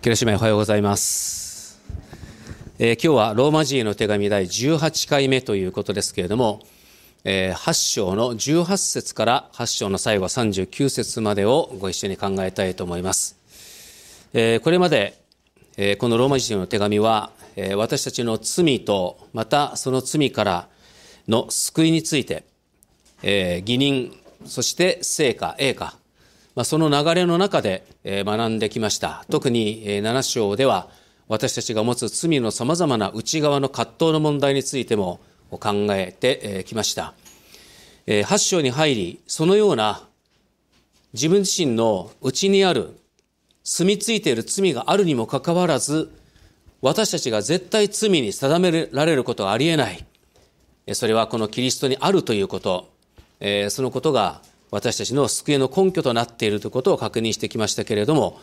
広島おはようございます、えー、今日はローマ人への手紙第18回目ということですけれども、えー、8章の18節から8章の最後39節までをご一緒に考えたいと思います、えー、これまで、えー、このローマ人への手紙は、え私たちの罪とまたその罪からの救いについて、え義人そして成果栄かまあ、その流れの中で学んできました。特に7章では私たちが持つ罪のさまざまな内側の葛藤の問題についても考えてきました。8章に入り、そのような自分自身の内にある住み着いている罪があるにもかかわらず、私たちが絶対罪に定められることはありえない。それはこのキリストにあるということ、そのことが私たちの救いの根拠となっているということを確認してきましたけれども、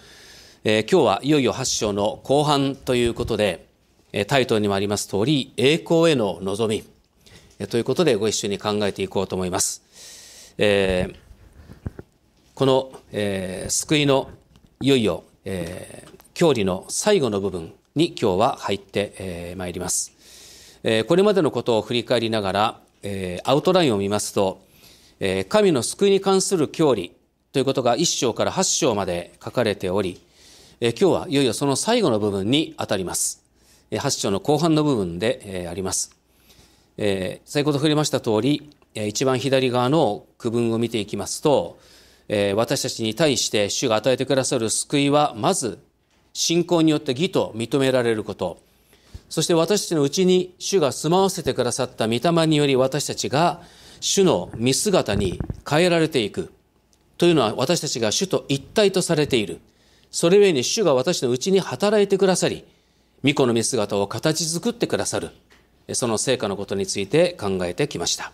えー、今日はいよいよ8章の後半ということで、えタイトルにもあります通り、栄光への望み、えということでご一緒に考えていこうと思います。えー、この、えー、救いのいよいよ、えー、教理の最後の部分に今日は入って、えー、まいります、えー、これまでのことを振り返りながら、えー、アウトラインを見ますと、えー、神の救いに関する教理ということが1章から8章まで書かれており、えー、今日はいよいよその最後の部分にあたります。8章の後半の部分で、えー、あります。えー、先ほど触れました通り、えー、一番左側の区分を見ていきますと、えー、私たちに対して主が与えてくださる救いは、まず信仰によって義と認められること、そして私たちのうちに主が住まわせてくださった御霊により私たちが主の見姿に変えられていく。というのは私たちが主と一体とされている。それゆえに主が私のうちに働いてくださり、巫女の見姿を形作ってくださる。その成果のことについて考えてきました。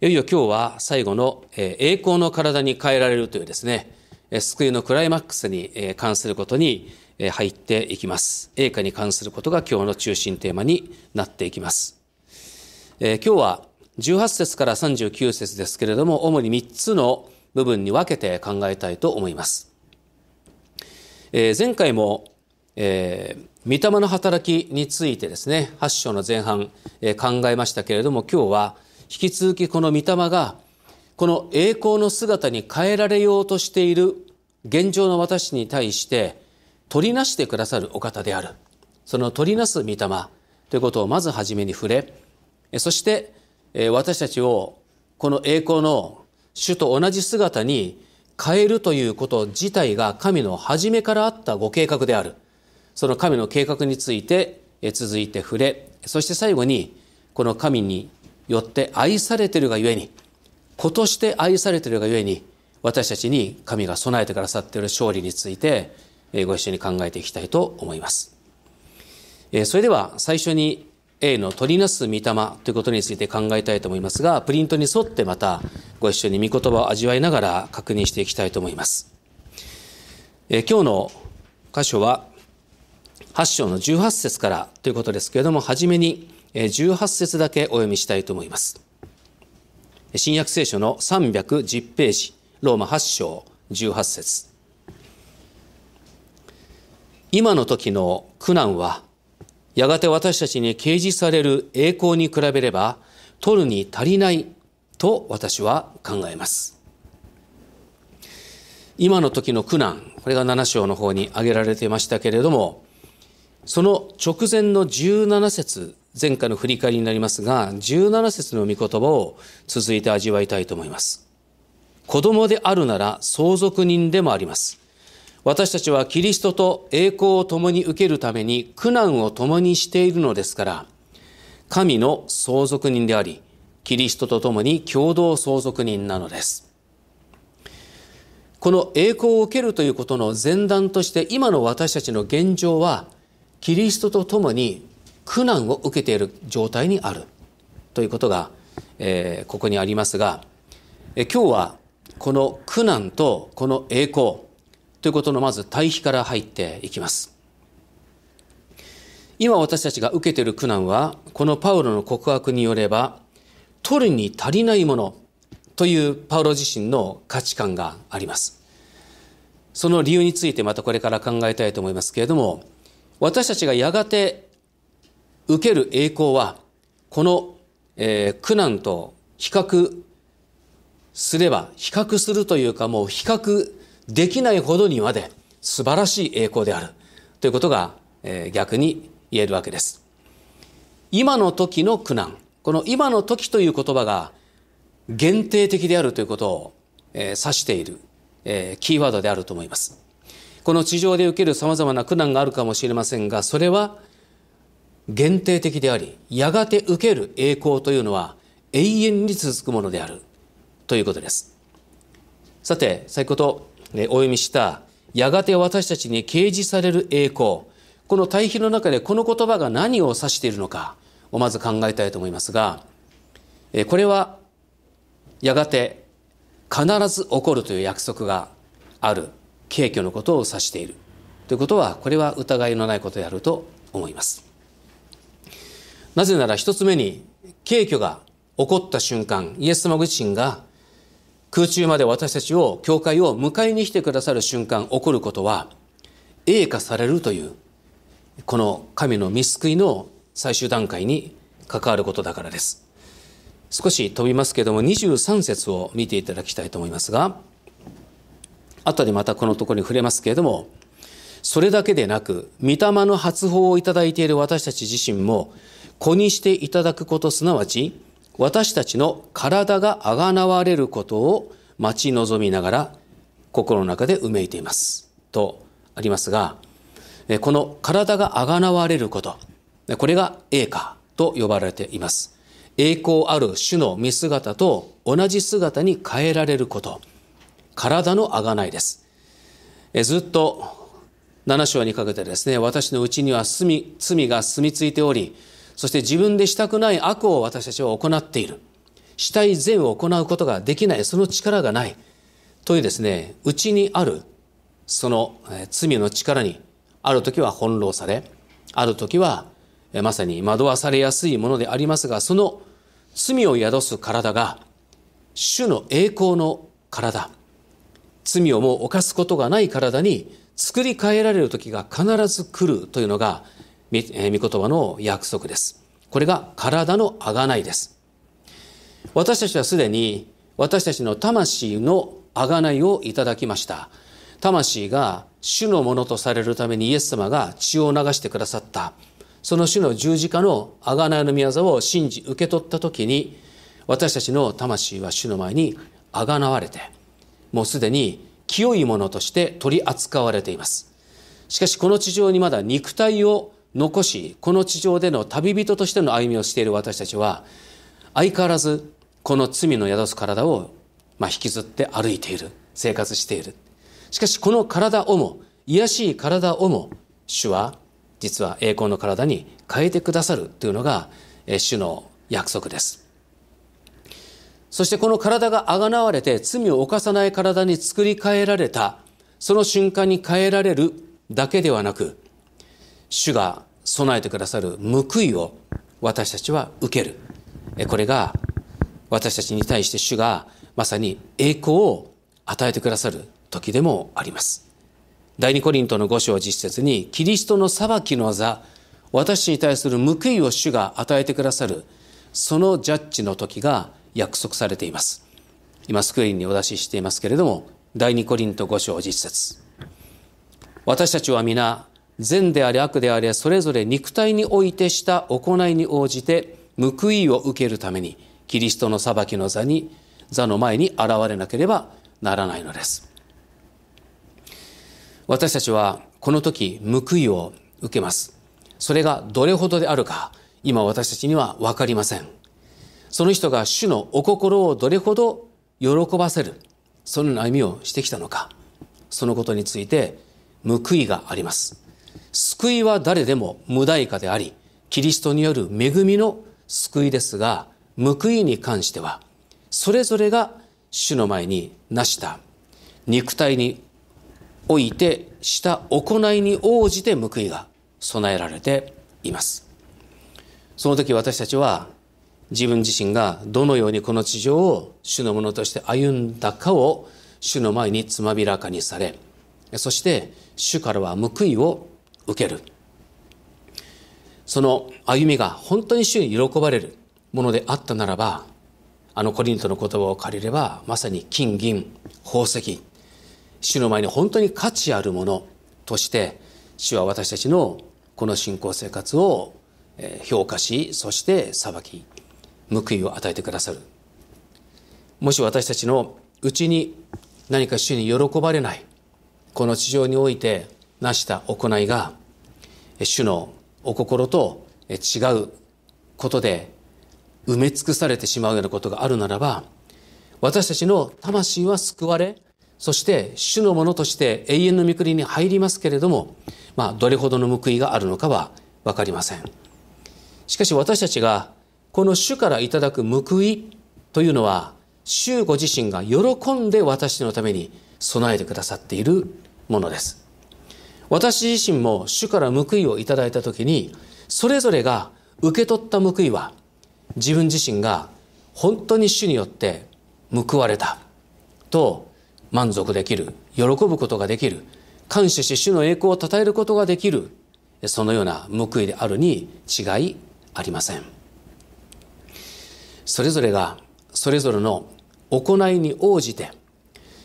いよいよ今日は最後の栄光の体に変えられるというですね、救いのクライマックスに関することに入っていきます。栄華に関することが今日の中心テーマになっていきます。え今日は18節から39節ですけれども、主に3つの部分に分けて考えたいと思います。えー、前回も、えー、御霊の働きについてですね、8章の前半、えー、考えましたけれども、今日は引き続きこの御霊が、この栄光の姿に変えられようとしている現状の私に対して、取りなしてくださるお方である。その取りなす御霊ということをまず初めに触れ、そして私たちをこの栄光の主と同じ姿に変えるということ自体が神の初めからあったご計画であるその神の計画について続いて触れそして最後にこの神によって愛されてるがゆえに子として愛されてるがゆえに私たちに神が備えてくださっている勝利についてご一緒に考えていきたいと思います。それでは最初に A の取りなす御霊ということについて考えたいと思いますが、プリントに沿ってまたご一緒に御言葉を味わいながら確認していきたいと思います。え今日の箇所は、8章の18節からということですけれども、はじめに18節だけお読みしたいと思います。新約聖書の310ページ、ローマ8章18節今の時の苦難は、やがて私たちに掲示される栄光に比べれば、取るに足りないと私は考えます。今の時の苦難、これが7章の方に挙げられていましたけれども、その直前の17節、前回の振り返りになりますが、17節の御言葉を続いて味わいたいと思います。子供であるなら相続人でもあります。私たちはキリストと栄光を共に受けるために苦難を共にしているのですから、神の相続人であり、キリストと共に共同相続人なのです。この栄光を受けるということの前段として今の私たちの現状は、キリストと共に苦難を受けている状態にあるということが、えここにありますが、え今日はこの苦難とこの栄光、ということのまず対比から入っていきます。今私たちが受けている苦難は、このパウロの告白によれば、取るに足りないものというパウロ自身の価値観があります。その理由についてまたこれから考えたいと思いますけれども、私たちがやがて受ける栄光は、この、えー、苦難と比較すれば、比較するというかもう比較できないほどにまで素晴らしい栄光であるということが、え逆に言えるわけです。今の時の苦難この今の時という言葉が限定的であるということを、え指している、えキーワードであると思います。この地上で受ける様々な苦難があるかもしれませんが、それは限定的であり、やがて受ける栄光というのは永遠に続くものであるということです。さて、先ほどお読みした、やがて私たちに掲示される栄光。この対比の中でこの言葉が何を指しているのかをまず考えたいと思いますが、これはやがて必ず起こるという約束がある景挙のことを指しているということはこれは疑いのないことであると思いますなぜなら一つ目に景挙が起こった瞬間イエス様ご自身が空中まで私たちを、教会を迎えに来てくださる瞬間起こることは、栄華されるという、この神の見救いの最終段階に関わることだからです。少し飛びますけども、23節を見ていただきたいと思いますが、後でまたこのところに触れますけれども、それだけでなく、御霊の発報をいただいている私たち自身も、子にしていただくこと、すなわち、私たちの体が贖われることを待ち望みながら心の中でうめいていますとありますがこの体が贖われることこれが栄華と呼ばれています栄光ある主の見姿と同じ姿に変えられること体の贖いですずっと7章にかけてですね私のうちには罪罪が住み着いておりそして自分でしたくない悪を私たちは行っているしたい善を行うことができないその力がないというですねうちにあるその罪の力にある時は翻弄されある時はまさに惑わされやすいものでありますがその罪を宿す体が主の栄光の体罪をもう犯すことがない体に作り変えられる時が必ず来るというのが御言葉の約束です。これが体の贖いです。私たちはすでに私たちの魂の贖いをいただきました。魂が主のものとされるためにイエス様が血を流してくださった。その主の十字架の贖いの宮沢を信じ受け取った時に、私たちの魂は主の前に贖われて、もうすでに清いものとして取り扱われています。しかしこの地上にまだ肉体を残しこの地上での旅人としての歩みをしている私たちは相変わらずこの罪の宿す体をまあ引きずって歩いている生活しているしかしこの体をも癒しい体をも主は実は栄光の体に変えてくださるというのが主の約束ですそしてこの体があがなわれて罪を犯さない体に作り変えられたその瞬間に変えられるだけではなく主が備えてくださる報いを私たちは受けるこれが私たちに対して主がまさに栄光を与えてくださる時でもあります第二コリントの五章実節にキリストの裁きの座私に対する報いを主が与えてくださるそのジャッジの時が約束されています今スクリーンにお出ししていますけれども第二コリント五章実節私たちは皆善であれ悪であれそれぞれ肉体においてした行いに応じて報いを受けるためにキリストの裁きの座に座の前に現れなければならないのです私たちはこの時報いを受けますそれがどれほどであるか今私たちには分かりませんその人が主のお心をどれほど喜ばせるその悩みをしてきたのかそのことについて報いがあります救いは誰でも無代価であり、キリストによる恵みの救いですが、報いに関しては、それぞれが主の前に成した肉体においてした行いに応じて報いが備えられています。その時私たちは自分自身がどのようにこの地上を主のものとして歩んだかを主の前につまびらかにされ、そして主からは報いを受けるその歩みが本当に主に喜ばれるものであったならばあのコリントの言葉を借りればまさに金銀宝石主の前に本当に価値あるものとして主は私たちのこの信仰生活を評価しそして裁き報いを与えてくださるもし私たちのうちに何か主に喜ばれないこの地上においてなした行いが主のお心と違うことで埋め尽くされてしまうようなことがあるならば私たちの魂は救われそして主のものとして永遠の御国に入りますけれどもまあどれほどの報いがあるのかは分かりませんしかし私たちがこの主からいただく報いというのは主ご自身が喜んで私のために備えてくださっているものです私自身も主から報いをいただいた時にそれぞれが受け取った報いは自分自身が本当に主によって報われたと満足できる喜ぶことができる感謝し主の栄光を称えることができるそのような報いであるに違いありませんそれぞれがそれぞれの行いに応じて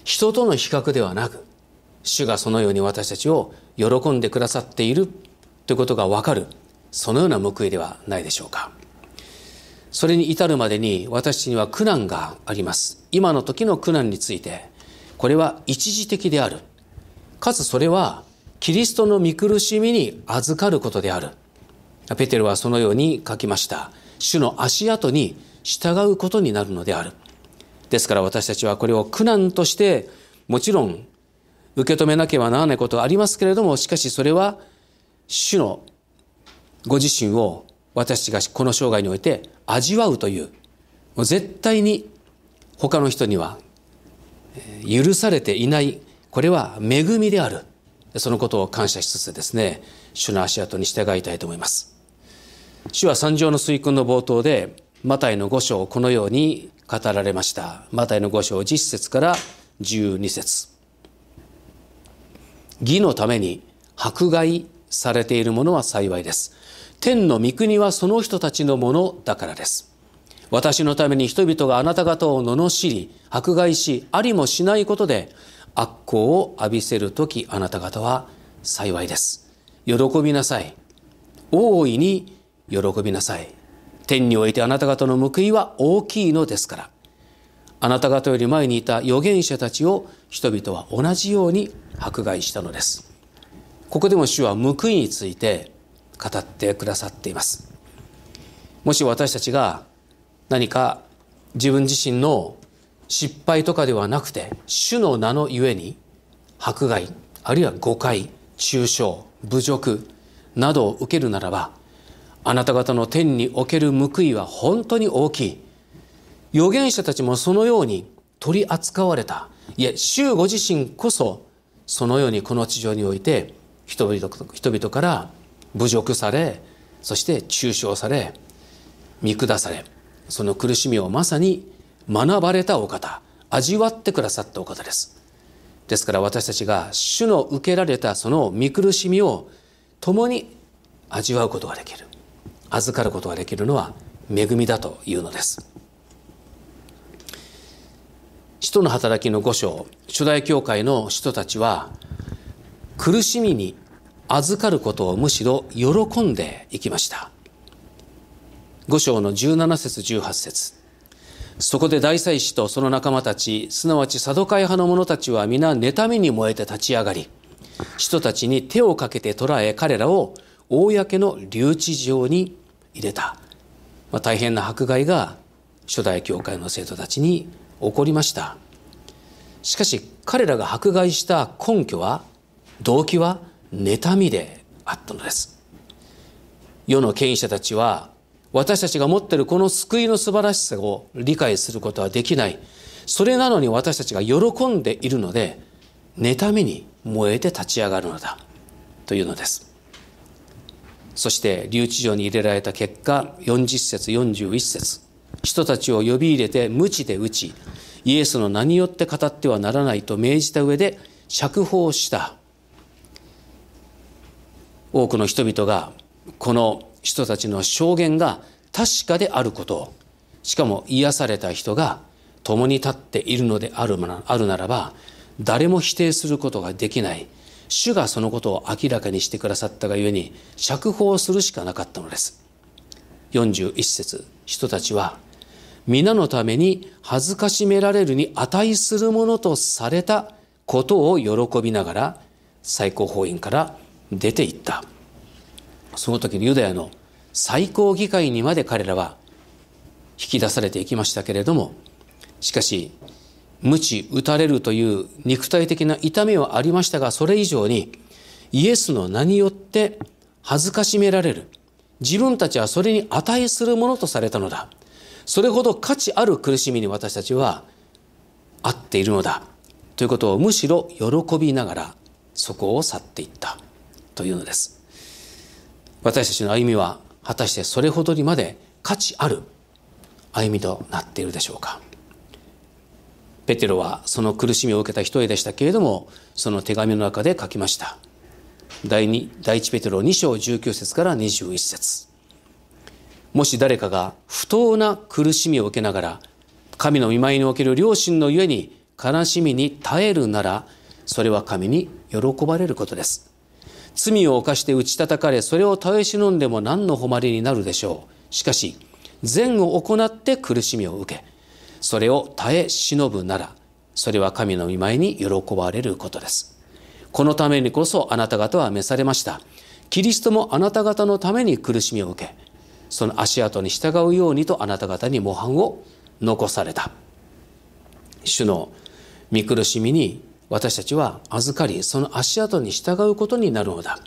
人との比較ではなく主がそのように私たちを喜んでくださっているということがわかるそのような報いではないでしょうかそれに至るまでに私には苦難があります今の時の苦難についてこれは一時的であるかつそれはキリストの見苦しみに預かることであるペテルはそのように書きました主の足跡に従うことになるのであるですから私たちはこれを苦難としてもちろん受け止めなければならないことはありますけれども、しかしそれは、主のご自身を私がこの生涯において味わうという、もう絶対に他の人には許されていない、これは恵みである。そのことを感謝しつつですね、主の足跡に従いたいと思います。主は三条の水訓の冒頭で、マタイの五章をこのように語られました。マタイの五章10節から12節義のために迫害されているものは幸いです。天の御国はその人たちのものだからです。私のために人々があなた方を罵り、迫害し、ありもしないことで悪行を浴びせる時、あなた方は幸いです。喜びなさい。大いに喜びなさい。天においてあなた方の報いは大きいのですから。あなた方より前にいた預言者たちを人々は同じように迫害したのですここでも主は報いについて語ってくださっていますもし私たちが何か自分自身の失敗とかではなくて主の名のゆえに迫害あるいは誤解中傷侮辱などを受けるならばあなた方の天における報いは本当に大きい預言者たちもそのように取り扱われた。いえ、主ご自身こそ、そのようにこの地上において、人々人々から侮辱され、そして中傷され、見下され、その苦しみをまさに学ばれたお方、味わってくださったお方です。ですから私たちが主の受けられたその見苦しみを共に味わうことができる預かることができるのは恵みだというのです。使徒の働きの五章初代教会の使徒たちは苦しみに預かることをむしろ喜んでいきました五章の17節18節そこで大祭司とその仲間たちすなわちサドカイ派の者たちは皆妬みに燃えて立ち上がり使徒たちに手をかけて捕らえ彼らを公の留置場に入れた、まあ、大変な迫害が初代教会の生徒たちに起こりましたしかし彼らが迫害した根拠は動機は妬みであったのです世の権威者たちは私たちが持っているこの救いの素晴らしさを理解することはできないそれなのに私たちが喜んでいるので妬みに燃えて立ち上がるのだというのですそして留置場に入れられた結果40節41節人たちを呼び入れて無知で打ちイエスの名によって語ってはならないと命じた上で釈放した多くの人々がこの人たちの証言が確かであることしかも癒された人が共に立っているのであるあるならば誰も否定することができない主がそのことを明らかにしてくださったがゆえに釈放するしかなかったのです41節人たちは皆のために恥ずかしめられるに値するものとされたことを喜びながら最高法院から出ていったその時のユダヤの最高議会にまで彼らは引き出されていきましたけれどもしかし無知打たれるという肉体的な痛みはありましたがそれ以上にイエスの名によって恥ずかしめられる自分たちはそれに値するものとされたのだそれほど価値ある苦しみに私たちは合っているのだということをむしろ喜びながらそこを去っていったというのです私たちの歩みは果たしてそれほどにまで価値ある歩みとなっているでしょうかペテロはその苦しみを受けた一人でしたけれどもその手紙の中で書きました「第2第1ペテロ2章19節から21節もし誰かが不当な苦しみを受けながら神の見舞いにおける良心のゆえに悲しみに耐えるならそれは神に喜ばれることです罪を犯して打ち叩かれそれを耐え忍んでも何の誉れになるでしょうしかし善を行って苦しみを受けそれを耐え忍ぶならそれは神の見舞いに喜ばれることですこのためにこそあなた方は召されました。キリストもあなた方のために苦しみを受け、その足跡に従うようにとあなた方に模範を残された。主の見苦しみに私たちは預かり、その足跡に従うことになるのだ。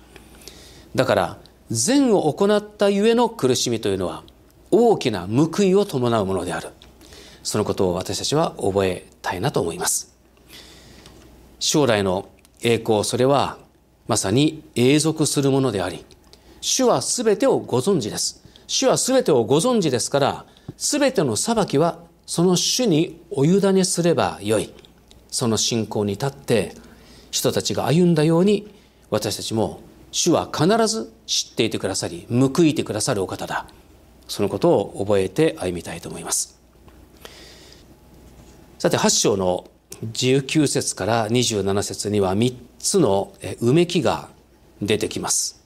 だから、善を行ったゆえの苦しみというのは大きな報いを伴うものである。そのことを私たちは覚えたいなと思います。将来の栄光それはまさに永続するものであり主は全てをご存知です主は全てをご存知ですから全ての裁きはその主にお委ねすればよいその信仰に立って人たちが歩んだように私たちも主は必ず知っていてくださり報いてくださるお方だそのことを覚えて歩みたいと思いますさて8章の19節から27節には3つのうめきが出てきます。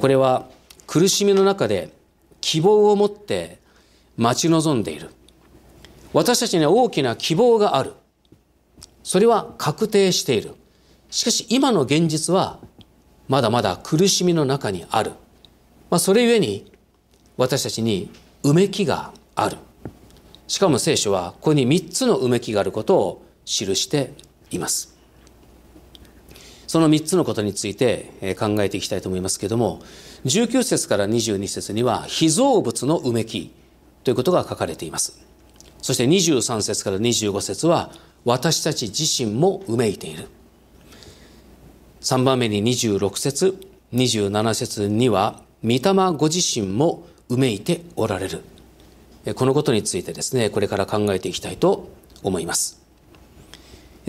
これは苦しみの中で希望を持って待ち望んでいる。私たちには大きな希望がある。それは確定している。しかし今の現実はまだまだ苦しみの中にある。まあ、それゆえに私たちにうめきがある。しかも聖書はここに3つのうめきがあることを記しています。その3つのことについて考えていきたいと思いますけども19節から22節には被造物のうめきということが書かれていますそして23節から25節は私たち自身もうめいている3番目に26節27節には御霊ご自身もうめいておられるこのことについてですねこれから考えていきたいと思います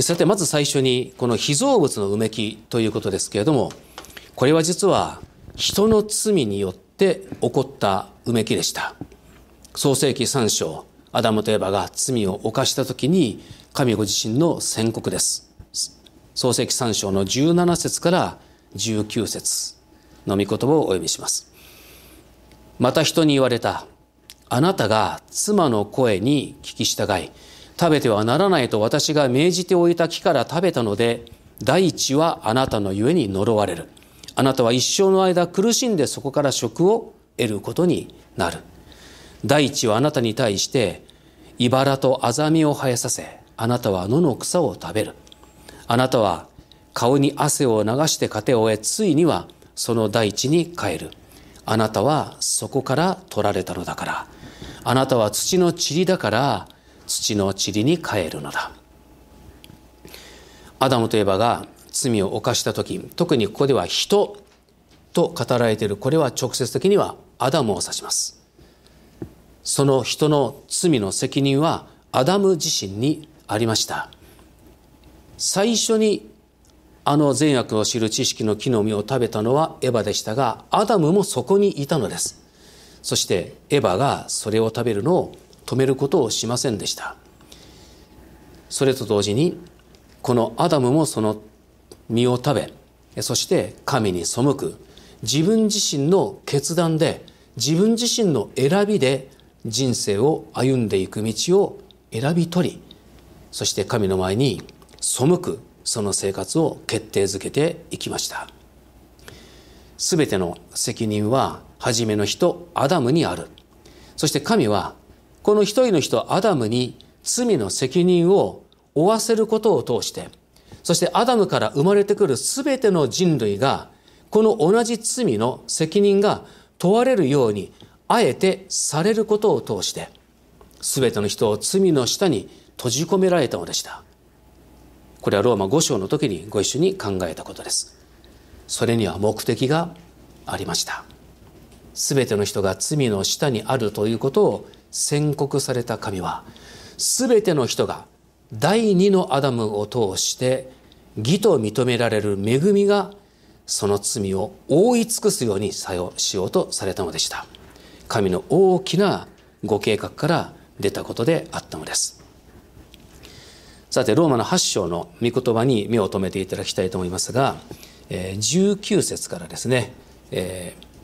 さてまず最初にこの被造物のうめきということですけれどもこれは実は人の罪によって起こったうめきでした創世紀3章アダムとエバが罪を犯した時に神ご自身の宣告です創世紀3章の17節から19節の御言葉をお読みしますまた人に言われたあなたが妻の声に聞き従い食べてはならないと私が命じておいた木から食べたので、第一はあなたのゆえに呪われる。あなたは一生の間苦しんでそこから食を得ることになる。第一はあなたに対して、茨とアザミを生えさせ、あなたは野の草を食べる。あなたは顔に汗を流して糧を得、ついにはその大地に帰る。あなたはそこから取られたのだから。あなたは土の塵だから、土の塵に変えるのだアダムとエバが罪を犯した時特にここでは人と語られているこれは直接的にはアダムを指しますその人の罪の責任はアダム自身にありました最初にあの善悪を知る知識の木の実を食べたのはエヴァでしたがアダムもそこにいたのですそしてエヴァがそれを食べるのを止めることをしませんでしたそれと同時にこのアダムもその実を食べそして神に背く自分自身の決断で自分自身の選びで人生を歩んでいく道を選び取りそして神の前に背くその生活を決定づけていきました全ての責任は初めの人アダムにあるそして神はこの一人の人アダムに罪の責任を負わせることを通してそしてアダムから生まれてくる全ての人類がこの同じ罪の責任が問われるようにあえてされることを通して全ての人を罪の下に閉じ込められたのでしたこれはローマ5章の時にご一緒に考えたことですそれには目的がありました全ての人が罪の下にあるということを宣告された神は全ての人が第二のアダムを通して義と認められる恵みがその罪を覆い尽くすように作用しようとされたのでした神の大きなご計画から出たことであったのですさてローマの8章の御言葉に目を留めていただきたいと思いますが19節からですね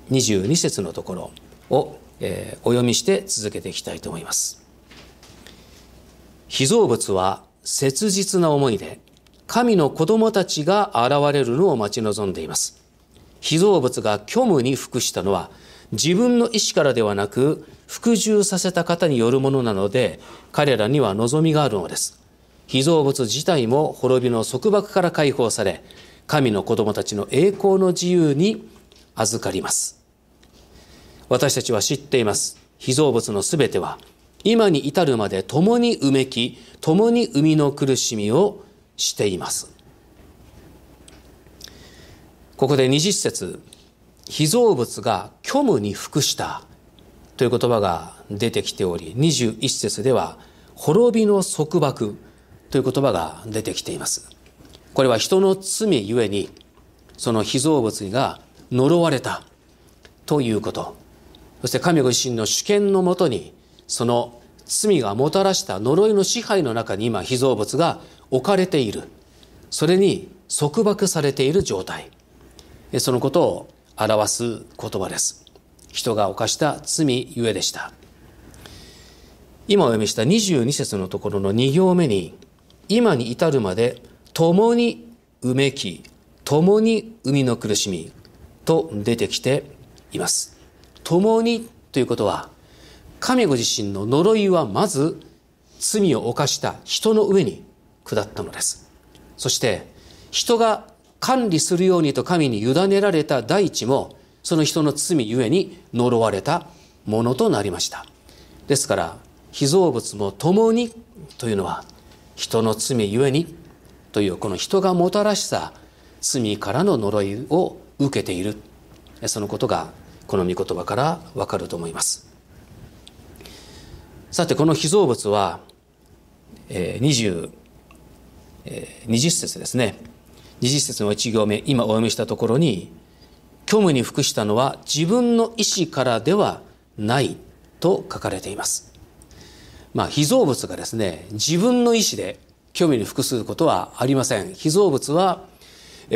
22節のところをえー、お読みして続けていきたいと思います。被造物は切実な思いで神の子供たちが現れるのを待ち望んでいます。被造物が虚無に服したのは自分の意志からではなく服従させた方によるものなので彼らには望みがあるのです。被造物自体も滅びの束縛から解放され神の子供たちの栄光の自由に預かります。私たちは知っています。被造物のすべては、今に至るまで共にうめき、共に生みの苦しみをしています。ここで20節被造物が虚無に服したという言葉が出てきており、21節では、滅びの束縛という言葉が出てきています。これは人の罪ゆえに、その被造物が呪われたということ。そして神ご自身の主権のもとにその罪がもたらした呪いの支配の中に今被造物が置かれているそれに束縛されている状態そのことを表す言葉です人が犯した罪ゆえでした今お読みした22節のところの2行目に今に至るまで共に埋めき共に生みの苦しみと出てきています共にということは神ご自身の呪いはまず罪を犯した人の上に下ったのですそして人が管理するようにと神に委ねられた大地もその人の罪ゆえに呪われたものとなりましたですから被造物も共にというのは人の罪ゆえにというこの人がもたらした罪からの呪いを受けているそのことがこの御言葉からわかると思いますさてこの被造物は、えー、二十節ですね二十節の一行目今お読みしたところに虚無に服したのは自分の意志からではないと書かれていますまあ被造物がですね自分の意志で虚無に服することはありません被造物は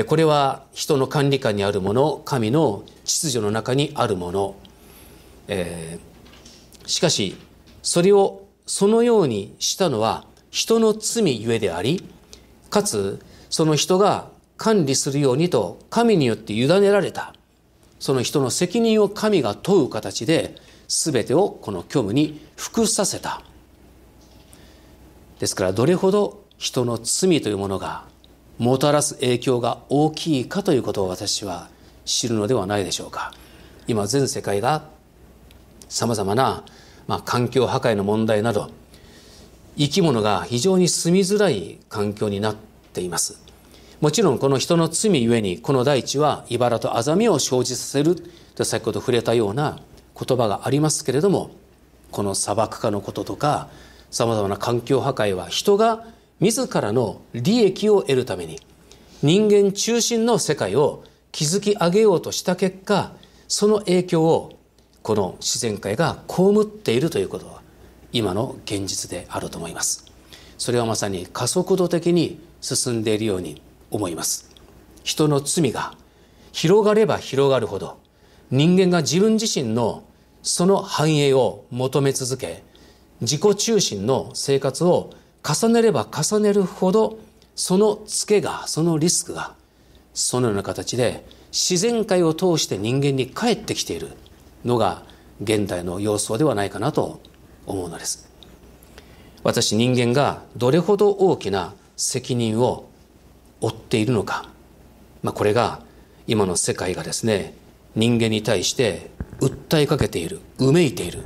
これは人の管理下にあるもの神の秩序の中にあるもの、えー、しかしそれをそのようにしたのは人の罪ゆえでありかつその人が管理するようにと神によって委ねられたその人の責任を神が問う形で全てをこの虚無に服させたですからどれほど人の罪というものがもたらす影響が大きいかということを私は知るのではないでしょうか今全世界がさまざまな、まあ、環境破壊の問題など生き物が非常に住みづらい環境になっていますもちろんこの人の罪ゆえにこの大地は茨とあざみを生じさせると先ほど触れたような言葉がありますけれどもこの砂漠化のこととかさまざまな環境破壊は人が自らの利益を得るために人間中心の世界を築き上げようとした結果その影響をこの自然界が被っているということは今の現実であると思いますそれはまさに加速度的に進んでいるように思います人の罪が広がれば広がるほど人間が自分自身のその繁栄を求め続け自己中心の生活を重ねれば重ねるほどそのツケがそのリスクがそのような形で自然界を通して人間に返ってきているのが現代の様相ではないかなと思うのです私人間がどれほど大きな責任を負っているのか、まあ、これが今の世界がですね人間に対して訴えかけているうめいている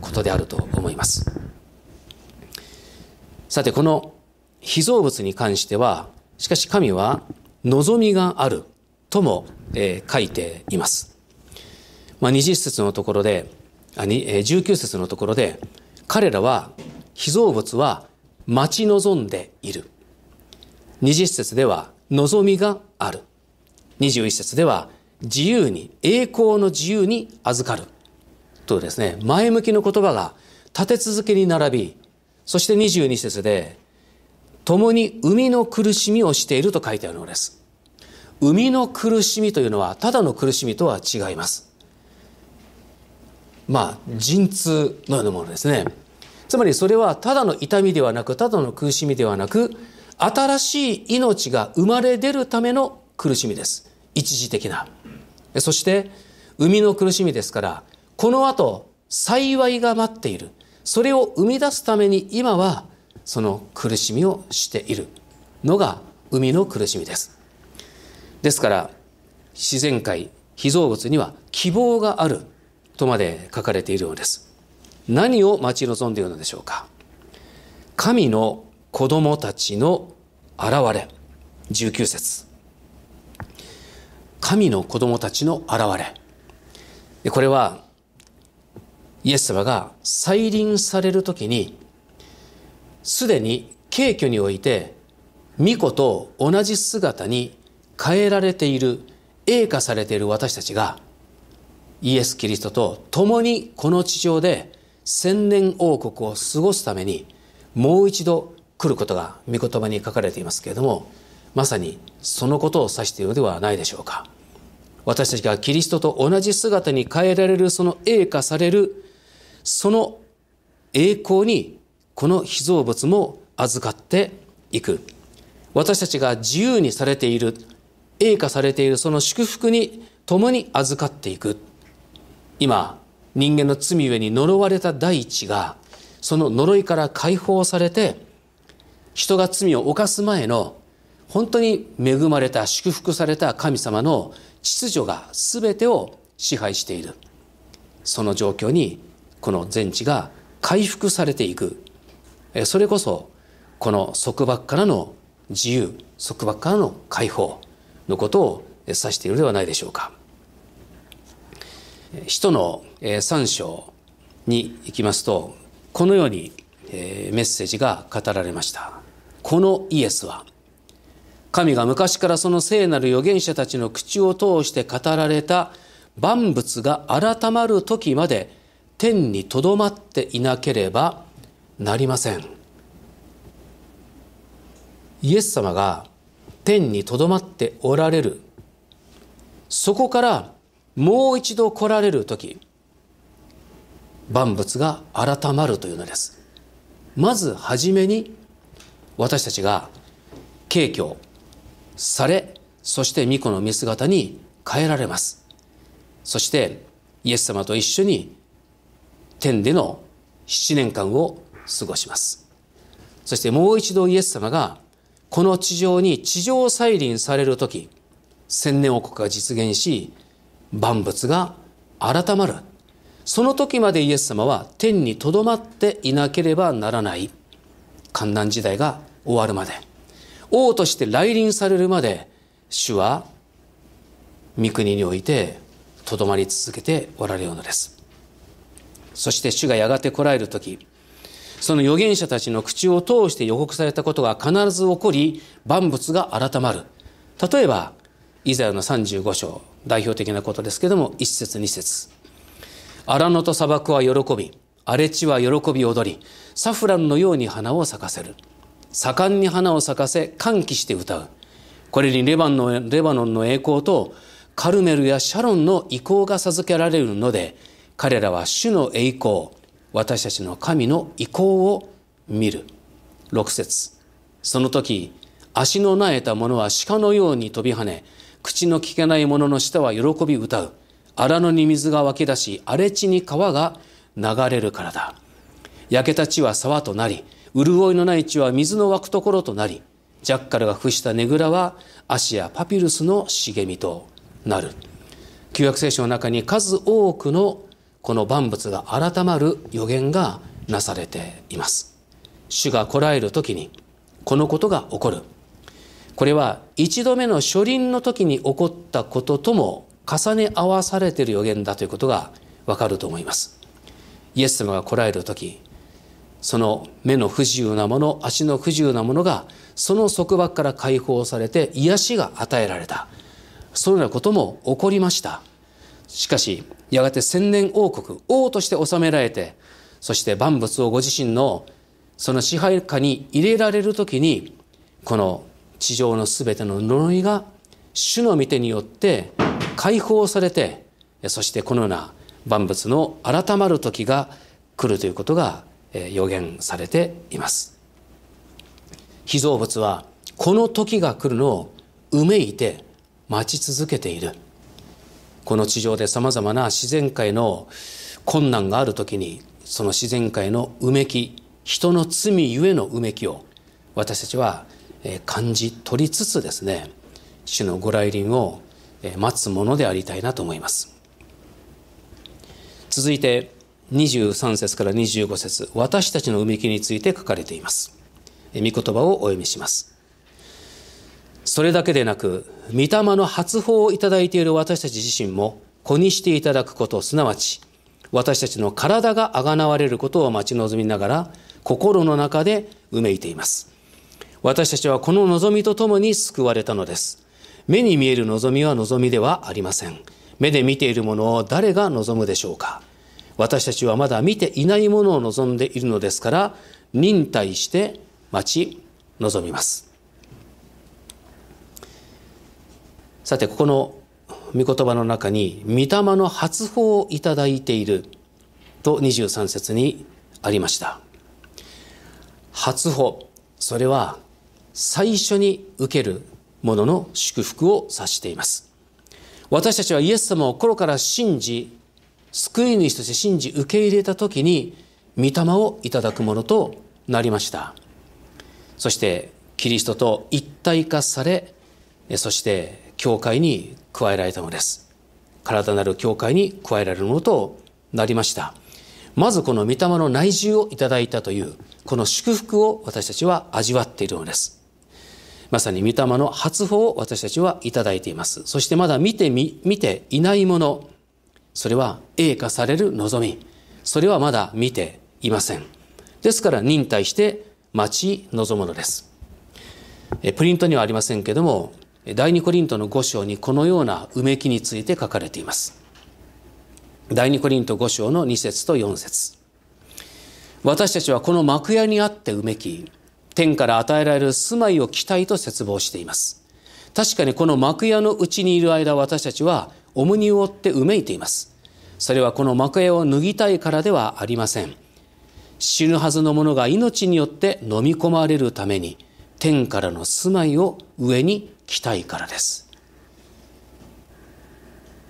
ことであると思います。さてこの被造物に関してはしかし神は望みがあるとも、えー、書いています。まあ、20節のところであ19節のところで彼らは被造物は待ち望んでいる。20節では望みがある。21節では自由に栄光の自由に預かる。とですね前向きの言葉が立て続けに並びそして22節で共に生みの苦しみをしていると書いてあるのです生みの苦しみというのはただの苦しみとは違いますまあ陣痛のようなものですねつまりそれはただの痛みではなくただの苦しみではなく新しい命が生まれ出るための苦しみです一時的なそして生みの苦しみですからこの後幸いが待っているそれを生み出すために今はその苦しみをしているのが海の苦しみですですから自然界被造物には希望があるとまで書かれているようです何を待ち望んでいるのでしょうか神の子供たちの現れ19節神の子供たちの現れこれはイエス様が再臨される時にすでに軽挙において巫女と同じ姿に変えられている栄華されている私たちがイエス・キリストと共にこの地上で千年王国を過ごすためにもう一度来ることが御言葉に書かれていますけれどもまさにそのことを指しているのではないでしょうか私たちがキリストと同じ姿に変えられるその栄華されるその栄光にこの被造物も預かっていく私たちが自由にされている栄華されているその祝福に共に預かっていく今人間の罪上に呪われた大地がその呪いから解放されて人が罪を犯す前の本当に恵まれた祝福された神様の秩序が全てを支配しているその状況にこの全地が回復されていくそれこそこの束縛からの自由束縛からの解放のことを指しているではないでしょうか。使徒の3章に行きますとこのようにメッセージが語られました。このイエスは神が昔からその聖なる預言者たちの口を通して語られた万物が改まる時まで天にとどまっていなければなりませんイエス様が天にとどまっておられるそこからもう一度来られる時万物が改まるというのですまずはじめに私たちが敬虚されそして御子の見姿に変えられますそしてイエス様と一緒に天での7年間を過ごしますそしてもう一度イエス様がこの地上に地上再臨される時千年王国が実現し万物が改まるその時までイエス様は天にとどまっていなければならない観覧時代が終わるまで王として来臨されるまで主は御国においてとどまり続けておられるのですそして主がやがて来られる時その預言者たちの口を通して予告されたことが必ず起こり万物が改まる例えばイザヤの35章代表的なことですけども1節2節荒野と砂漠は喜び荒れ地は喜び踊りサフランのように花を咲かせる盛んに花を咲かせ歓喜して歌うこれにレバノンの栄光とカルメルやシャロンの意向が授けられるので彼らは主の栄光私たちの神の意向を見る6節その時足の苗えた者は鹿のように飛び跳ね口の利けない者の舌は喜び歌う荒野に水が湧き出し荒れ地に川が流れるからだ焼けた地は沢となり潤いのない地は水の湧くところとなりジャッカルが伏したねぐらは足やパピルスの茂みとなる旧約聖書の中に数多くのこの万物が改まる予言がなされています。主がこらえる時にこのことが起こる。これは一度目の初輪の時に起こったこととも重ね合わされている予言だということがわかると思います。イエス様がこらえる時、その目の不自由なもの、足の不自由なものがその束縛から解放されて癒しが与えられた。そのようなことも起こりました。しかし、やがて千年王国王として治められてそして万物をご自身のその支配下に入れられる時にこの地上の全ての呪いが主の御手によって解放されてそしてこのような万物の改まる時が来るということが予言されています被造物はこの時が来るのを埋めいて待ち続けているこの地上でさまざまな自然界の困難がある時にその自然界のうめき人の罪ゆえのうめきを私たちは感じ取りつつですね主のご来臨を待つものでありたいなと思います続いて23節から25節私たちのうめきについて書かれています御言葉をお読みしますそれだけでなく、御霊の発報をいただいている私たち自身も、子にしていただくこと、すなわち、私たちの体が贖われることを待ち望みながら、心の中でうめいています。私たちはこの望みとともに救われたのです。目に見える望みは望みではありません。目で見ているものを誰が望むでしょうか。私たちはまだ見ていないものを望んでいるのですから、忍耐して待ち望みます。さてここの御言葉の中に「御霊の発砲をいただいている」と23節にありました発砲それは最初に受けるものの祝福を指しています私たちはイエス様を心から信じ救い主として信じ受け入れた時に御霊をいただくものとなりましたそしてキリストと一体化されそして教会に加えられたのです。体なる教会に加えられるものとなりました。まずこの御霊の内住をいただいたという、この祝福を私たちは味わっているのです。まさに御霊の発報を私たちはいただいています。そしてまだ見てみ、見ていないもの、それは栄華される望み、それはまだ見ていません。ですから忍耐して待ち望むのです。えプリントにはありませんけども、第2コリントの5章にこのようなうめきについて書かれています。第2コリント5章の2節と4節私たちはこの幕屋にあってうめき、天から与えられる住まいを期待と絶望しています。確かにこの幕屋のうちにいる間私たちは重荷を負ってうめいています。それはこの幕屋を脱ぎたいからではありません。死ぬはずのものが命によって飲み込まれるために天からの住まいを上にきたいからです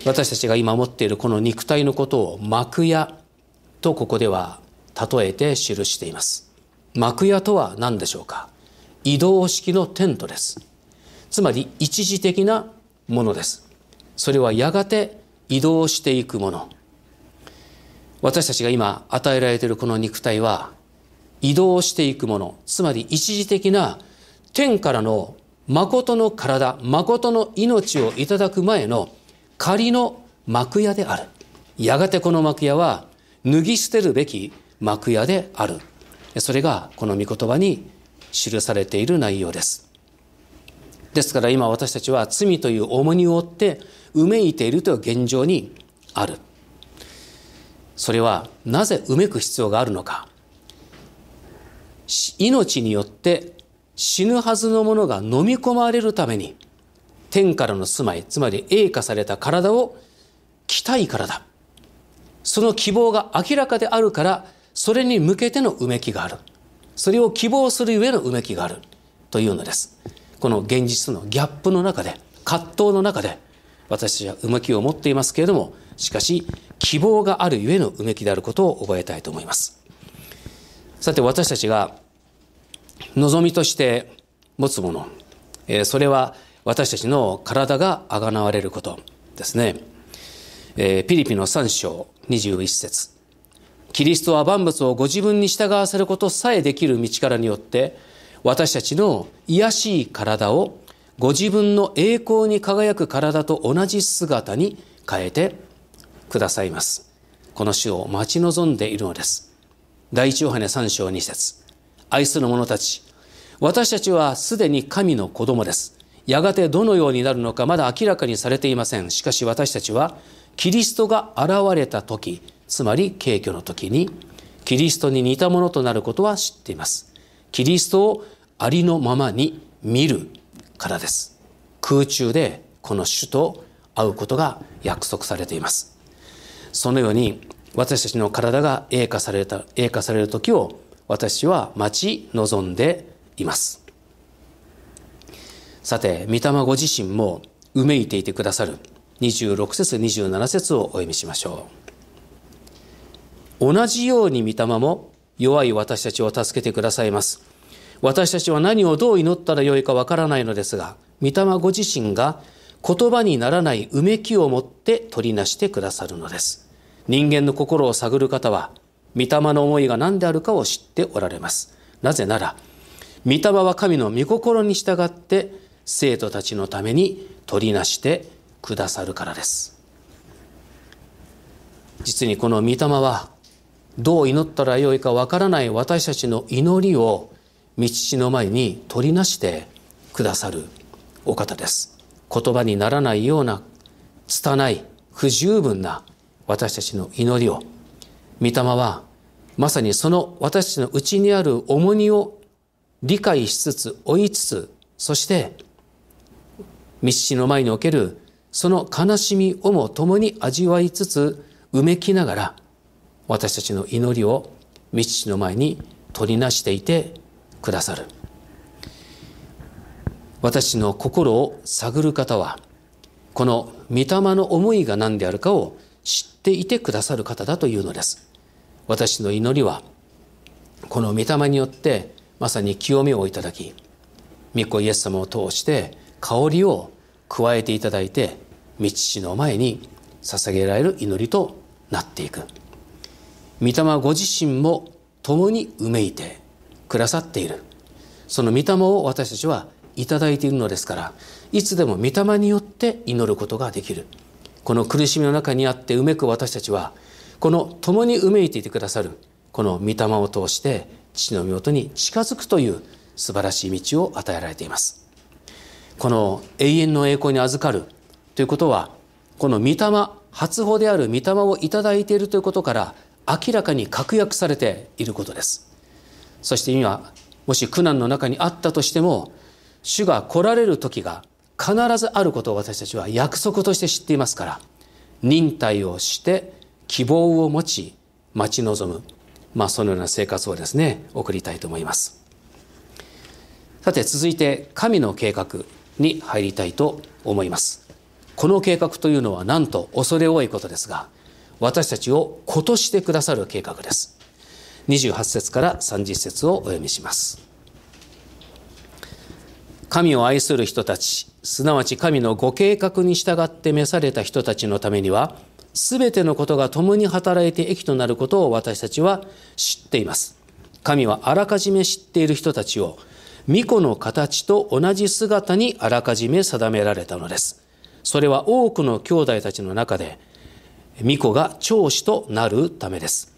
私たちが今持っているこの肉体のことを幕屋とここでは例えて記しています幕屋とは何でしょうか移動式のテントですつまり一時的なものですそれはやがて移動していくもの私たちが今与えられているこの肉体は移動していくものつまり一時的な天からの誠の体、誠の命をいただく前の仮の幕屋である。やがてこの幕屋は脱ぎ捨てるべき幕屋である。それがこの御言葉に記されている内容です。ですから今私たちは罪という重荷を負って埋めいているという現状にある。それはなぜ埋めく必要があるのか。命によって死ぬはずのものが飲み込まれるために天からの住まいつまり栄華された体を着たいからだその希望が明らかであるからそれに向けてのうめきがあるそれを希望するゆえのうめきがあるというのですこの現実のギャップの中で葛藤の中で私はうめきを持っていますけれどもしかし希望があるゆえのうめきであることを覚えたいと思いますさて私たちが望みとして持つもの、えー、それは私たちの体があがなわれることですね。えー、ピリピの3章21節キリストは万物をご自分に従わせることさえできる道からによって私たちの癒しい体をご自分の栄光に輝く体と同じ姿に変えてくださいます。この主を待ち望んでいるのです。第一ヨハネ3章2節愛する者たち、私たちはすでに神の子供です。やがてどのようになるのかまだ明らかにされていません。しかし私たちはキリストが現れた時、つまり敬虚の時にキリストに似たものとなることは知っています。キリストをありのままに見るからです。空中でこの主と会うことが約束されています。そのように私たちの体が栄化された、栄化される時を私は待ち望んでいますさて御霊ご自身もうめいていてくださる26節27節をお読みしましょう同じように御霊も弱い私たちを助けてくださいます私たちは何をどう祈ったらよいかわからないのですが御霊ご自身が言葉にならないうめきを持って取りなしてくださるのです人間の心を探る方は御霊の思いが何であるかを知っておられますなぜなら御霊は神の御心に従って生徒たちのために取りなしてくださるからです実にこの御霊はどう祈ったらよいかわからない私たちの祈りを道父の前に取りなしてくださるお方です言葉にならないような拙い不十分な私たちの祈りを御霊はまさにその私たちの内にある重荷を理解しつつ追いつつそして道の前におけるその悲しみをも共に味わいつつうめきながら私たちの祈りを道の前に取りなしていてくださる私の心を探る方はこの御霊の思いが何であるかを知っていてくださる方だというのです私の祈りはこの御霊によってまさに清めをいただき御子イエス様を通して香りを加えていただいて道父の前に捧げられる祈りとなっていく御霊ご自身も共にうめいてくださっているその御霊を私たちはいただいているのですからいつでも御霊によって祈ることができるこの苦しみの中にあってうめく私たちはこの共にうめいていてくださるこの御霊を通して父の身元に近づくという素晴らしい道を与えられていますこの永遠の栄光に預かるということはこの御霊初歩である御霊をいただいているということから明らかに確約されていることですそして今もし苦難の中にあったとしても主が来られる時が必ずあることを私たちは約束として知っていますから忍耐をして希望を持ち待ち望むまあ、そのような生活をですね送りたいと思いますさて続いて神の計画に入りたいと思いますこの計画というのはなんと恐れ多いことですが私たちを今年でくださる計画です28節から30節をお読みします神を愛する人たちすなわち神のご計画に従って召された人たちのためにはすべてのことが共に働いて益となることを私たちは知っています。神はあらかじめ知っている人たちを、巫女の形と同じ姿にあらかじめ定められたのです。それは多くの兄弟たちの中で、巫女が長子となるためです。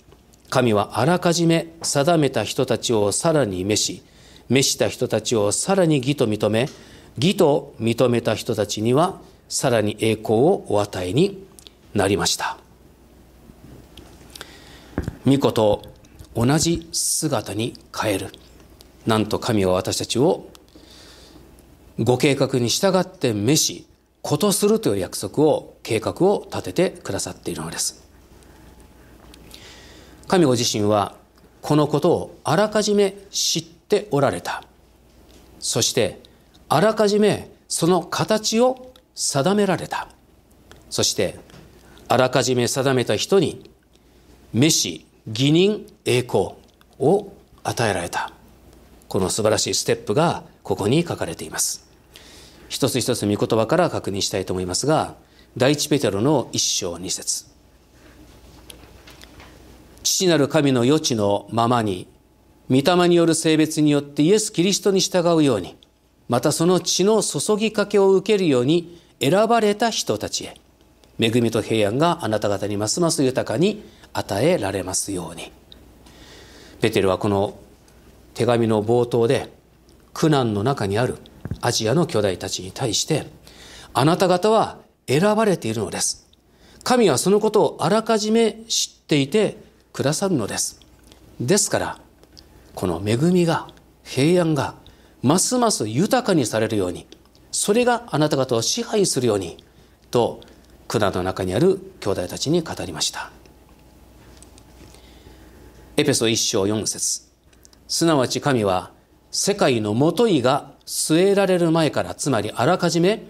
神はあらかじめ定めた人たちをさらに召し、召した人たちをさらに義と認め、義と認めた人たちにはさらに栄光をお与えになりました御子と同じ姿に変えるなんと神は私たちをご計画に従って召しことするという約束を計画を立ててくださっているのです神ご自身はこのことをあらかじめ知っておられたそしてあらかじめその形を定められたそしてあらかじめ定めた人に召し義人栄光を与えられたこの素晴らしいステップがここに書かれています一つ一つ見御言葉から確認したいと思いますが第一ペテロの一章二節父なる神の余地のままに御霊による性別によってイエス・キリストに従うようにまたその血の注ぎかけを受けるように選ばれた人たちへ恵みと平安があなた方にますます豊かに与えられますように。ベテルはこの手紙の冒頭で苦難の中にあるアジアの巨大たちに対してあなた方は選ばれているのです。神はそのことをあらかじめ知っていてくださるのです。ですからこの恵みが平安がますます豊かにされるようにそれがあなた方を支配するようにと管の中にある兄弟たちに語りましたエペソ一章四節すなわち神は世界のもといが据えられる前からつまりあらかじめ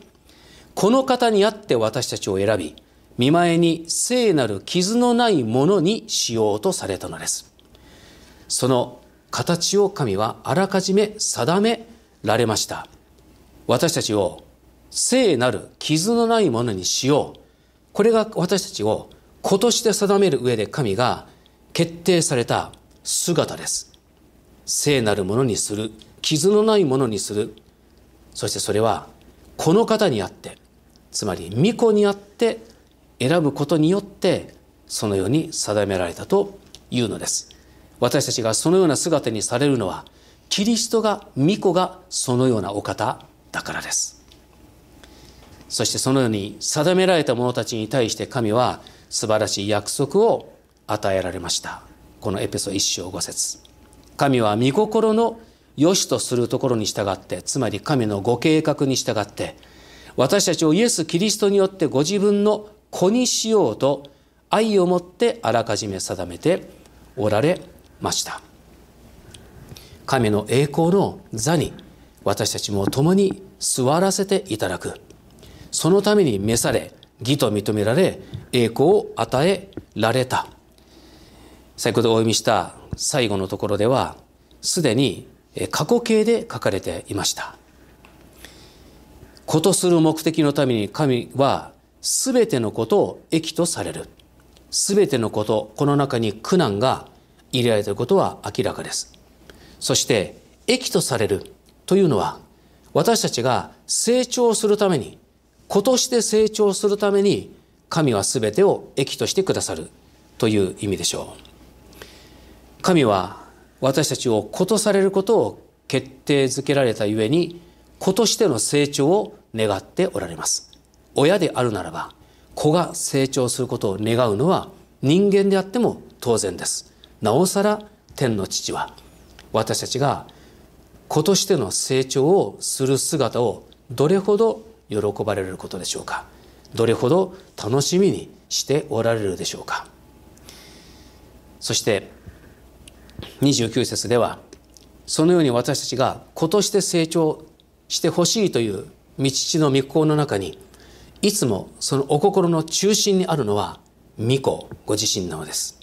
この方にあって私たちを選び見前に聖なる傷のないものにしようとされたのですその形を神はあらかじめ定められました私たちを聖なる傷のないものにしようこれが私たちを今年で定める上で神が決定された姿です。聖なるものにする、傷のないものにする。そしてそれはこの方にあって、つまり巫女にあって選ぶことによってそのように定められたというのです。私たちがそのような姿にされるのはキリストが巫女がそのようなお方だからです。そしてそのように定められた者たちに対して神は素晴らしい約束を与えられましたこのエペソ一章五節神は御心の良しとするところに従ってつまり神のご計画に従って私たちをイエス・キリストによってご自分の子にしようと愛をもってあらかじめ定めておられました神の栄光の座に私たちも共に座らせていただくそのために召され義と認められ栄光を与えられた先ほどお読みした最後のところではすでに過去形で書かれていましたことする目的のために神は全てのことを益とされる全てのことこの中に苦難が入れられていることは明らかですそして益とされるというのは私たちが成長するために子として成長するために神は全てを益としてくださるという意味でしょう。神は私たちを子とされることを決定づけられたゆえに子としての成長を願っておられます。親であるならば子が成長することを願うのは人間であっても当然です。なおさら天の父は私たちが子としての成長をする姿をどれほど喜ばれることでしょうかどれほど楽しみにしておられるでしょうかそして29節ではそのように私たちが子として成長してほしいという道の御心の中にいつもそのお心の中心にあるのは御子ご自身なのです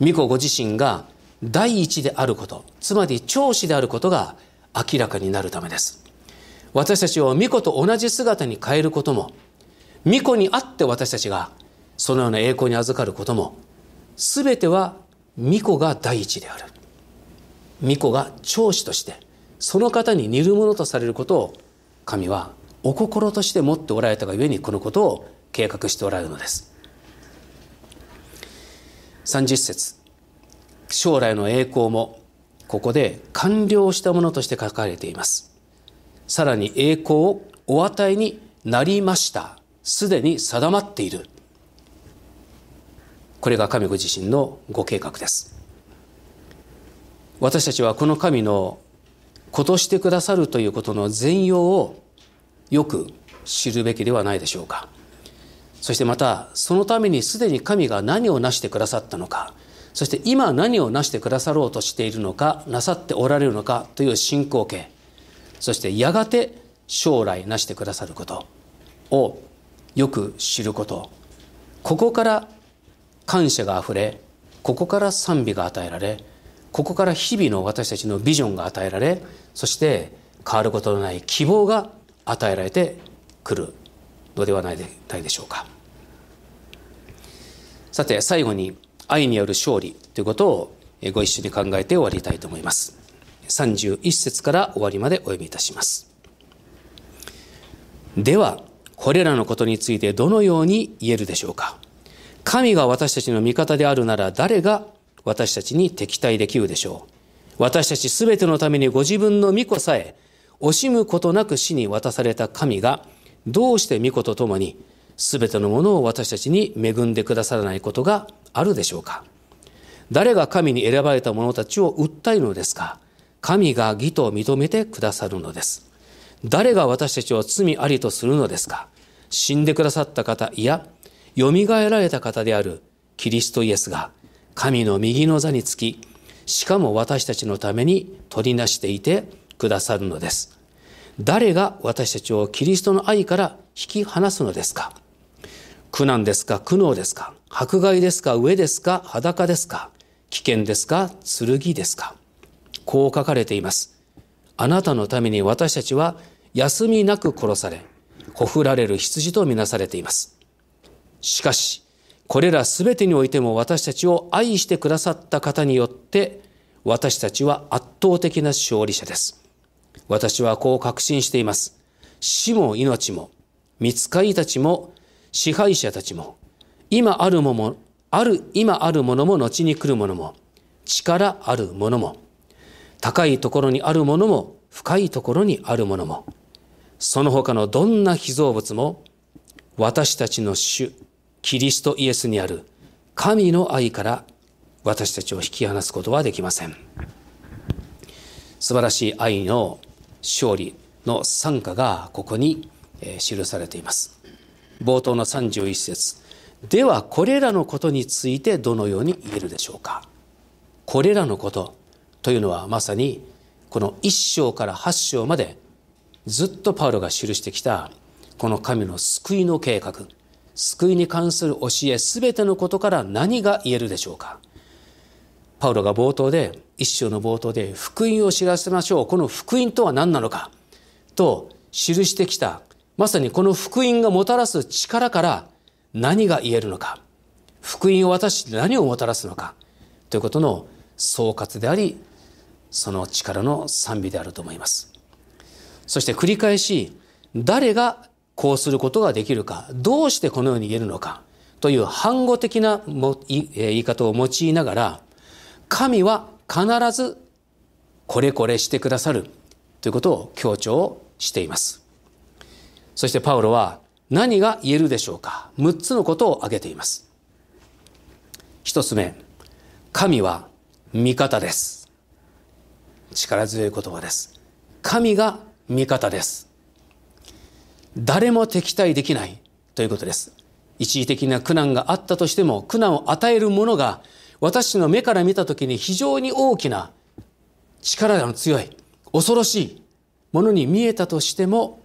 御子ご自身が第一であることつまり長子であることが明らかになるためです私たちを御子と同じ姿に変えることも御子にあって私たちがそのような栄光に預かることも全ては御子が第一である御子が長子としてその方に似るものとされることを神はお心として持っておられたがゆえにこのことを計画しておられるのです30節将来の栄光もここで完了したものとして書かれていますさらに栄光をお与えになりましたすでに定まっているこれが神ご自身のご計画です私たちはこの神のことしてくださるということの全容をよく知るべきではないでしょうかそしてまたそのためにすでに神が何をなしてくださったのかそして今何をなしてくださろうとしているのかなさっておられるのかという信仰形そしてやがて将来なしてくださることをよく知ることここから感謝があふれここから賛美が与えられここから日々の私たちのビジョンが与えられそして変わることのない希望が与えられてくるのではないでないでしょうかさて最後に愛による勝利ということをご一緒に考えて終わりたいと思います。31節から終わりまでお読みいたします。では、これらのことについてどのように言えるでしょうか神が私たちの味方であるなら誰が私たちに敵対できるでしょう私たち全てのためにご自分の御子さえ惜しむことなく死に渡された神がどうして御子と共に全てのものを私たちに恵んでくださらないことがあるでしょうか誰が神に選ばれた者たちを訴えるのですか神が義と認めてくださるのです。誰が私たちを罪ありとするのですか死んでくださった方、いや、蘇られた方であるキリストイエスが、神の右の座につき、しかも私たちのために取りなしていてくださるのです。誰が私たちをキリストの愛から引き離すのですか苦難ですか苦悩ですか迫害ですか飢えですか裸ですか危険ですか剣ですかこう書かれています。あなたのために私たちは休みなく殺され、こふられる羊とみなされています。しかし、これら全てにおいても私たちを愛してくださった方によって、私たちは圧倒的な勝利者です。私はこう確信しています。死も命も、見つかりたちも、支配者たちも、今あるもも、ある、今あるものも後に来るものも、力あるものも、高いところにあるものも深いところにあるものもその他のどんな被造物も私たちの主キリストイエスにある神の愛から私たちを引き離すことはできません素晴らしい愛の勝利の参加がここに記されています冒頭の31節ではこれらのことについてどのように言えるでしょうかこれらのことというのはまさにこの1章から8章までずっとパウロが記してきたこの神の救いの計画救いに関する教え全てのことから何が言えるでしょうかパウロが冒頭で一章の冒頭で福音を知らせましょうこの福音とは何なのかと記してきたまさにこの福音がもたらす力から何が言えるのか福音を私に何をもたらすのかということの総括でありその力の賛美であると思います。そして繰り返し、誰がこうすることができるか、どうしてこのように言えるのか、という反語的な言い方を用いながら、神は必ずこれこれしてくださるということを強調しています。そしてパウロは何が言えるでしょうか ?6 つのことを挙げています。1つ目、神は味方です。力強い言葉です神が味方です誰も敵対できないということです一時的な苦難があったとしても苦難を与えるものが私の目から見た時に非常に大きな力の強い恐ろしいものに見えたとしても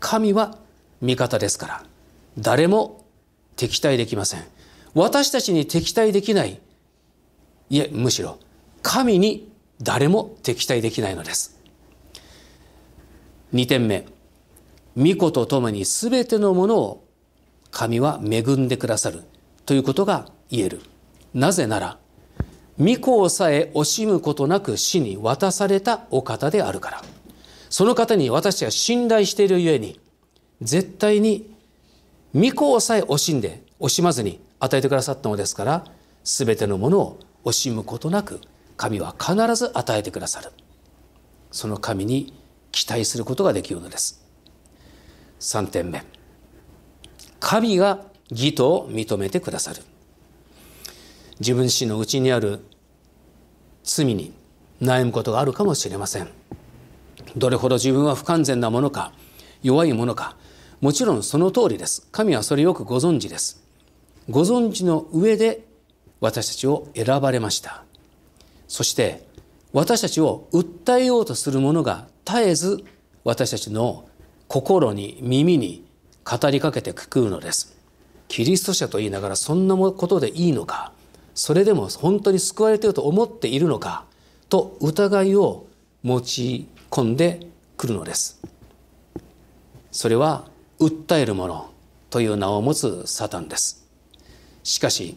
神は味方ですから誰も敵対できません私たちに敵対できないいえむしろ神に誰も敵対できないのです二点目御子と共に全てのものを神は恵んでくださるということが言えるなぜなら御子をさえ惜しむことなく死に渡されたお方であるからその方に私は信頼しているゆえに絶対に御子をさえ惜しんで惜しまずに与えてくださったのですから全てのものを惜しむことなく神は必ず与えてくださるその神に期待することができるのです3点目神が義と認めてくださる自分自身の内にある罪に悩むことがあるかもしれませんどれほど自分は不完全なものか弱いものかもちろんその通りです神はそれよくご存知ですご存知の上で私たちを選ばれましたそして私たちを訴えようとするものが絶えず私たちの心に耳に語りかけてくくるのです。キリスト者と言いながらそんなことでいいのかそれでも本当に救われていると思っているのかと疑いを持ち込んでくるのです。それは訴える者という名を持つサタンです。しかし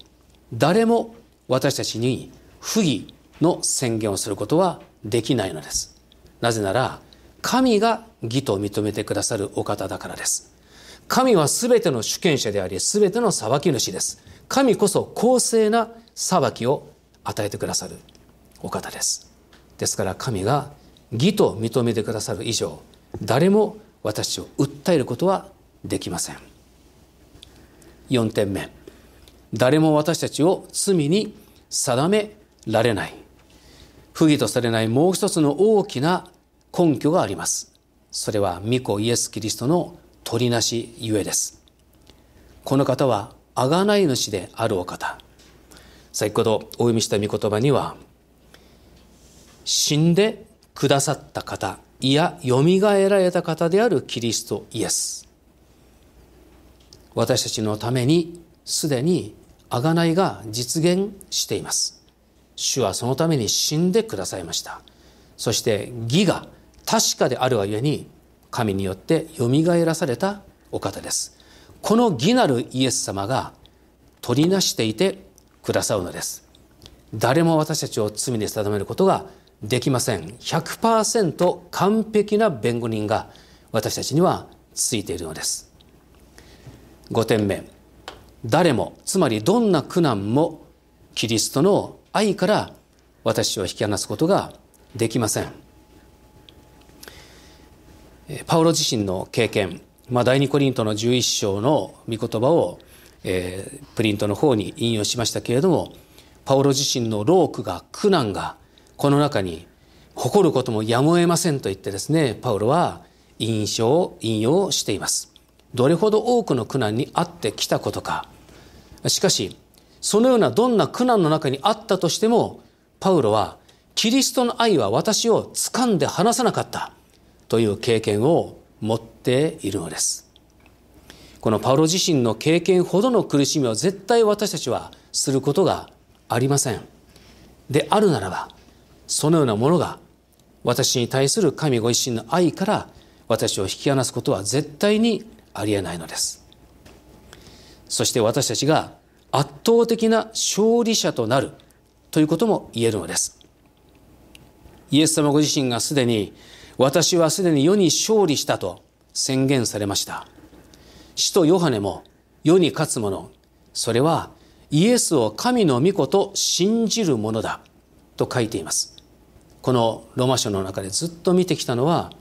誰も私たちに不義の宣言をすることはできないのです。なぜなら、神が義と認めてくださるお方だからです。神は全ての主権者であり、全ての裁き主です。神こそ公正な裁きを与えてくださるお方です。ですから神が義と認めてくださる以上、誰も私を訴えることはできません。4点目。誰も私たちを罪に定められない。不義とされないもう一つの大きな根拠がありますそれは御子イエス・キリストの取りなしゆえですこの方は贖い主であるお方先ほどお読みした御言葉には死んでくださった方いやよみがえられた方であるキリストイエス私たちのためにすでに贖いが実現しています主はそのために死んでくださいましたそして義が確かであるがゆえに神によってよみがえらされたお方ですこの義なるイエス様が取りなしていてくださるのです誰も私たちを罪に定めることができません100%完璧な弁護人が私たちにはついているのです5点目誰もつまりどんな苦難もキリストの愛から私を引き離すことができませんパウロ自身の経験、まあ、第二コリントの11章の御言葉を、えー、プリントの方に引用しましたけれどもパウロ自身の労苦が苦難がこの中に誇ることもやむを得ませんと言ってですねパウロは印象を引用していますどれほど多くの苦難にあってきたことかしかしそのようなどんな苦難の中にあったとしてもパウロはキリストの愛は私を掴んで離さなかったという経験を持っているのですこのパウロ自身の経験ほどの苦しみは絶対私たちはすることがありませんであるならばそのようなものが私に対する神ご一身の愛から私を引き離すことは絶対にありえないのですそして私たちが圧倒的な勝利者となるということも言えるのですイエス様ご自身がすでに私はすでに世に勝利したと宣言されました使徒ヨハネも世に勝つ者それはイエスを神の御子と信じる者だと書いていますこのロマ書の中でずっと見てきたのは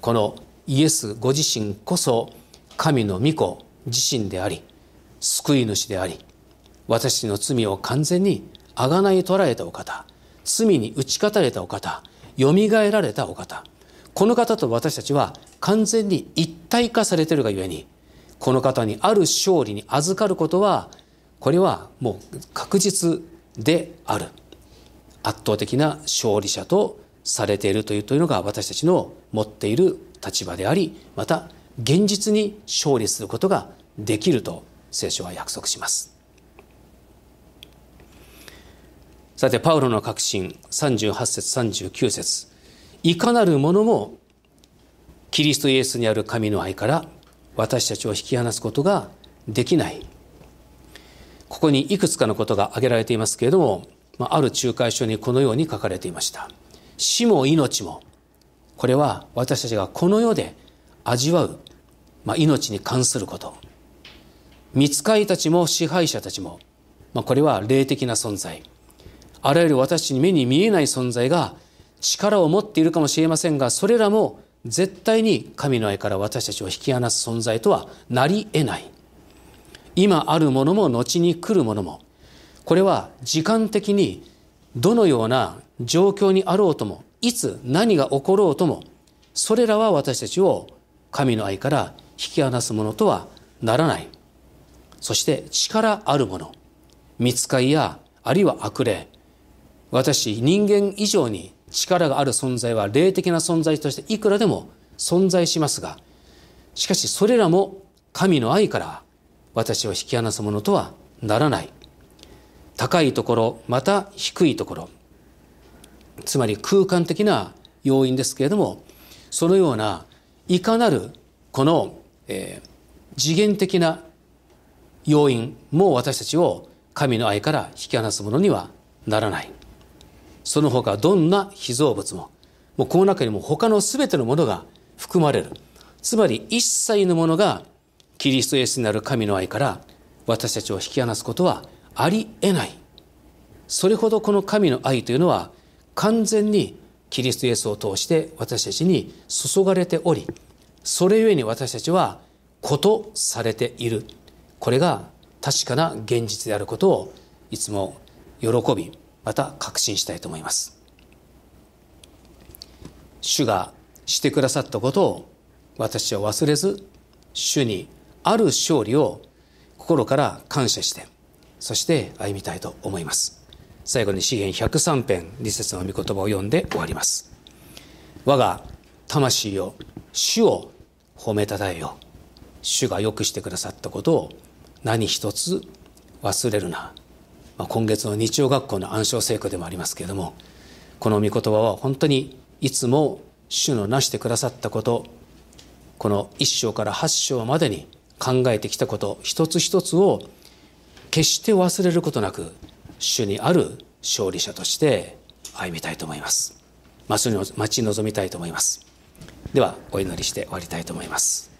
このイエスご自身こそ神の御子自身であり救い主であり私の罪を完全にあがない取られたお方罪に打ち勝たれたお方よみがえられたお方この方と私たちは完全に一体化されているがゆえにこの方にある勝利に預かることはこれはもう確実である圧倒的な勝利者とされているというというのが私たちの持っている立場でありまた現実に勝利することができると聖書は約束します。さて、パウロの確信、38節39節いかなるものも、キリストイエスにある神の愛から私たちを引き離すことができない。ここにいくつかのことが挙げられていますけれども、まある仲介書にこのように書かれていました。死も命も、これは私たちがこの世で味わう、まあ、命に関すること。見つかいたちも支配者たちも、まあ、これは霊的な存在。あらゆる私たちに目に見えない存在が力を持っているかもしれませんがそれらも絶対に神の愛から私たちを引き離す存在とはなり得ない今あるものも後に来るものもこれは時間的にどのような状況にあろうともいつ何が起ころうともそれらは私たちを神の愛から引き離すものとはならないそして力あるもの見つかりやあるいは悪霊私人間以上に力がある存在は霊的な存在としていくらでも存在しますがしかしそれらも神の愛から私を引き離すものとはならない高いところまた低いところつまり空間的な要因ですけれどもそのようないかなるこの、えー、次元的な要因も私たちを神の愛から引き離すものにはならない。その他どんな被造物ももうこの中にも他の全てのものが含まれるつまり一切のものがキリストイエスになる神の愛から私たちを引き離すことはあり得ないそれほどこの神の愛というのは完全にキリストイエスを通して私たちに注がれておりそれゆえに私たちはことされているこれが確かな現実であることをいつも喜びまた確信したいと思います主がしてくださったことを私は忘れず主にある勝利を心から感謝してそして歩みたいと思います最後に詩篇103編2節の御言葉を読んで終わります我が魂を主を褒めたたえよ主がよくしてくださったことを何一つ忘れるなまあ、今月の日曜学校の暗唱聖句でもありますけれどもこの御言葉は本当にいつも主のなしてくださったことこの1章から8章までに考えてきたこと一つ一つを決して忘れることなく主にある勝利者として歩みたいと思います。待ち望みたいと思います。ではお祈りして終わりたいと思います。